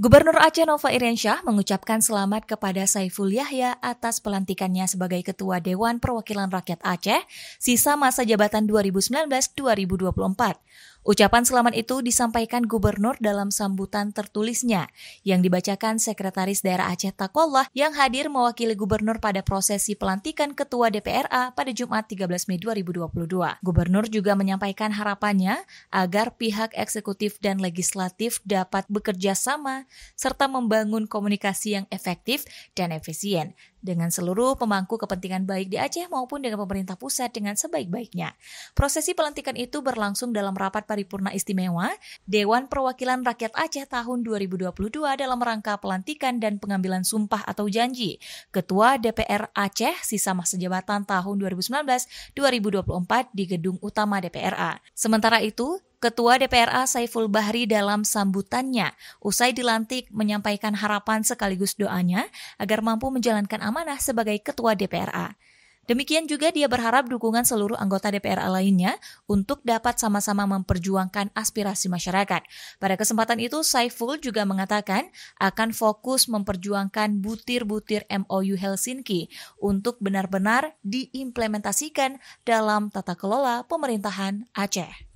Gubernur Aceh Nova Iriansyah mengucapkan selamat kepada Saiful Yahya atas pelantikannya sebagai Ketua Dewan Perwakilan Rakyat Aceh sisa masa jabatan 2019-2024. Ucapan selamat itu disampaikan Gubernur dalam sambutan tertulisnya yang dibacakan Sekretaris Daerah Aceh Takwallah yang hadir mewakili Gubernur pada prosesi pelantikan Ketua DPRA pada Jumat 13 Mei 2022. Gubernur juga menyampaikan harapannya agar pihak eksekutif dan legislatif dapat bekerja sama serta membangun komunikasi yang efektif dan efisien dengan seluruh pemangku kepentingan baik di Aceh maupun dengan pemerintah pusat dengan sebaik-baiknya. Prosesi pelantikan itu berlangsung dalam rapat paripurna istimewa Dewan Perwakilan Rakyat Aceh tahun 2022 dalam rangka pelantikan dan pengambilan sumpah atau janji Ketua DPR Aceh sisa masa jabatan tahun 2019-2024 di gedung utama DPRA. Sementara itu, Ketua DPRA Saiful Bahri dalam sambutannya usai dilantik menyampaikan harapan sekaligus doanya agar mampu menjalankan amanah sebagai Ketua DPRA. Demikian juga dia berharap dukungan seluruh anggota DPRA lainnya untuk dapat sama-sama memperjuangkan aspirasi masyarakat. Pada kesempatan itu, Saiful juga mengatakan akan fokus memperjuangkan butir-butir MOU Helsinki untuk benar-benar diimplementasikan dalam tata kelola pemerintahan Aceh.